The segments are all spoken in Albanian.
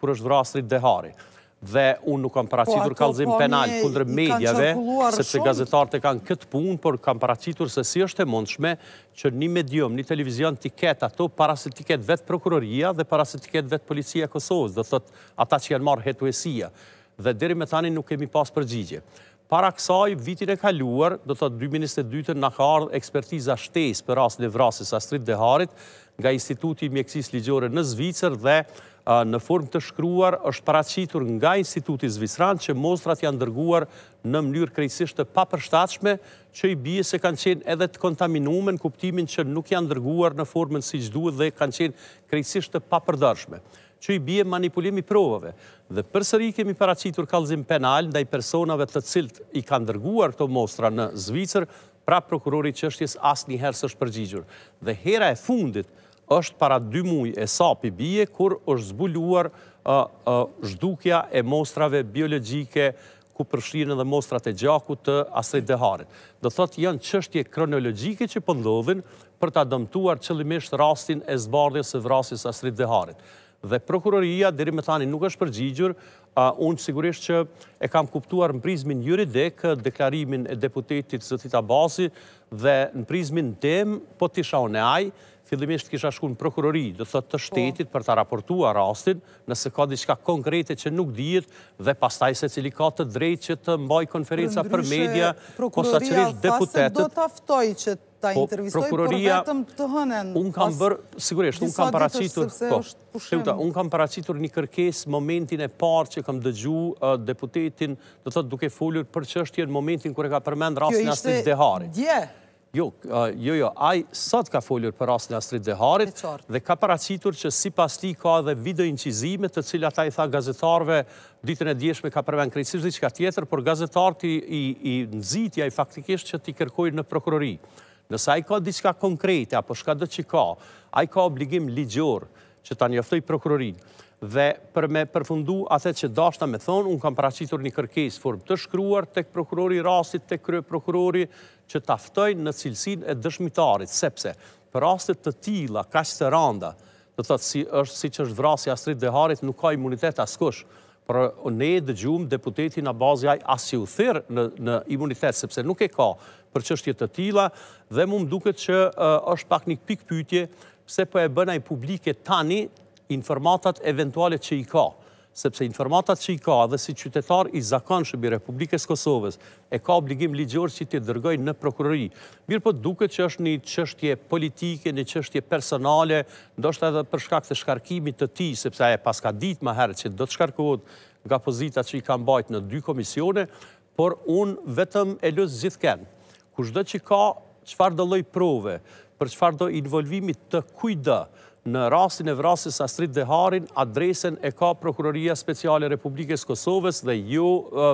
kur është vrasri dehari. Dhe unë nuk kam paracitur po, kalzim po, penal kundër medjave, se që gazetarët e kanë këtë punë, por kam paracitur se si është e mundshme që një medium, një televizion t'i ketë ato, para se t'i ketë vetë prokuroria dhe para se t'i ketë vetë policia Kosovës, dhe thëtë ata që janë marë hetuesia. Dhe diri me tani nuk kemi pas përgjigje. Para kësaj, vitin e kaluar, do të të 2022-të në ka ardhë ekspertiza shtes për rasën e vrasis Astrid dhe Harit nga Instituti Mjekësis Ligjore në Zvicër dhe në form të shkruar është paracitur nga Instituti Zvicëran që mostrat janë dërguar në mënyrë krejtësisht të papërshtachme që i bje se kanë qenë edhe të kontaminumen kuptimin që nuk janë dërguar në formën si gjithduet dhe kanë qenë krejtësisht të papërdërshme që i bje manipulimi provave. Dhe përsëri kemi paracitur kalzim penal ndaj personave të cilt i kanë dërguar këto mostra në Zvicër, pra prokurori qështjes asë një herës është përgjigjur. Dhe hera e fundit është para dy muj e sapi bje, kur është zbuluar zhdukja e mostrave biologike, ku përshirën edhe mostrat e gjaku të Astrid Deharit. Dhe thot, janë qështje kronologike që pëndodhin po për të adëmtuar qëllimisht rastin e zbardhjes e vrasis Astrid Deharit dhe prokuroria, diri me tani nuk është përgjigjur, unë sigurisht që e kam kuptuar në prizmin juridik, deklarimin e deputetit Zëtit Abasi, dhe në prizmin tem, po të isha unë e aj, fillimisht kisha shku në prokurori, dhe thët të shtetit po. për të raportua rastin, nëse ka diçka konkrete që nuk dhjet, dhe pastaj se cili ka të drejt që të mbaj konferenca për media, posa qërish deputetet. Prokuroria thasë do që ta po, intervjistoj, por vetëm të hënen. Unë kam bërë, sigurisht, unë kam paracitur, po, unë kam paracitur një kërkes momentin e parë që kam dëgju deputetin, dhe të duke folur për që është momentin kër e ka përmend rast në Astrid Dehari. Jo, jo, jo, jo, ajë sot ka folur për rast në Astrid Dehari dhe ka paracitur që si pas ti ka dhe video incizimet të cilat ta i tha gazetarve ditën e djeshme ka përmend krejtësisht dhe që ka tjetër, por gazetarët i nëzitja i faktikisht që ti kërkojnë në prokurori. Nësa i ka diçka konkrete, apo shka do që ka, ai ka obligim ligjor që ta njëftoj prokurorin, dhe për me përfundu atët që dashta me thonë, unë kam praqitur një kërkes formë të shkruar të prokurori rastit të krye prokurori që taftoj në cilësin e dëshmitarit, sepse për rastit të tila, ka që të randa, dhe të thotë si që është vrasi astrit dhe harit, nuk ka imunitet askush, për ne dë gjumë deputeti në bazëja asë u thyrë në imunitet, sepse nuk e ka për qështjet të tila, dhe mu më duket që është pak një pikë pytje se për po e bëna i publike tani informatat eventualet që i ka sepse informatat që i ka dhe si qytetar i zakon i Republikës Kosovës e ka obligim ligjor që t'i dërgoj në prokurori. Mirë po duke që është një qështje politike, një qështje personale, ndoshtë edhe për shkak të shkarkimit të ti, sepse e ka ditë ma herë që do të shkarkohet nga pozita që i kam bajt në dy komisione, por unë vetëm e lësë zithken. Kushtë dhe që ka qëfar dëlloj prove, për qëfar do involvimi të kujdë në rastin e vrasis Astrid Harin, adresen e ka Prokuroria Speciale Republikës Kosovës dhe ju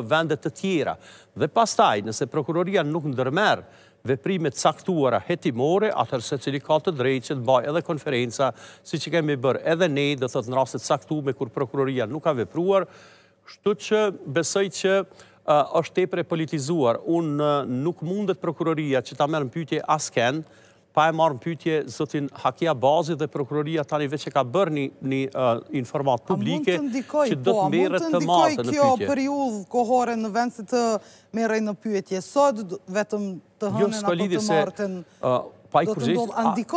vendet të tjera. Dhe pastaj, nëse Prokuroria nuk ndërmer veprimet saktuara hetimore, atërse cili ka të drejtë që të baj edhe konferenca, si që kemi bërë edhe ne, dhe thëtë në rastet saktume kur Prokuroria nuk ka vepruar, shtu që besoj që është tepre politizuar, unë nuk mundet Prokuroria që ta merë në pytje asken, pa e marë në pytje zëtin Hakia Bazi dhe prokuroria tani veç e ka bërë një uh, informat publike që do të mërët të matë në pytje. A mund të ndikoj kjo periudh kohore në vend se të mërëj në pytje? Sot vetëm të jo, hënën apo të martën? Uh, pa i kërgjesh...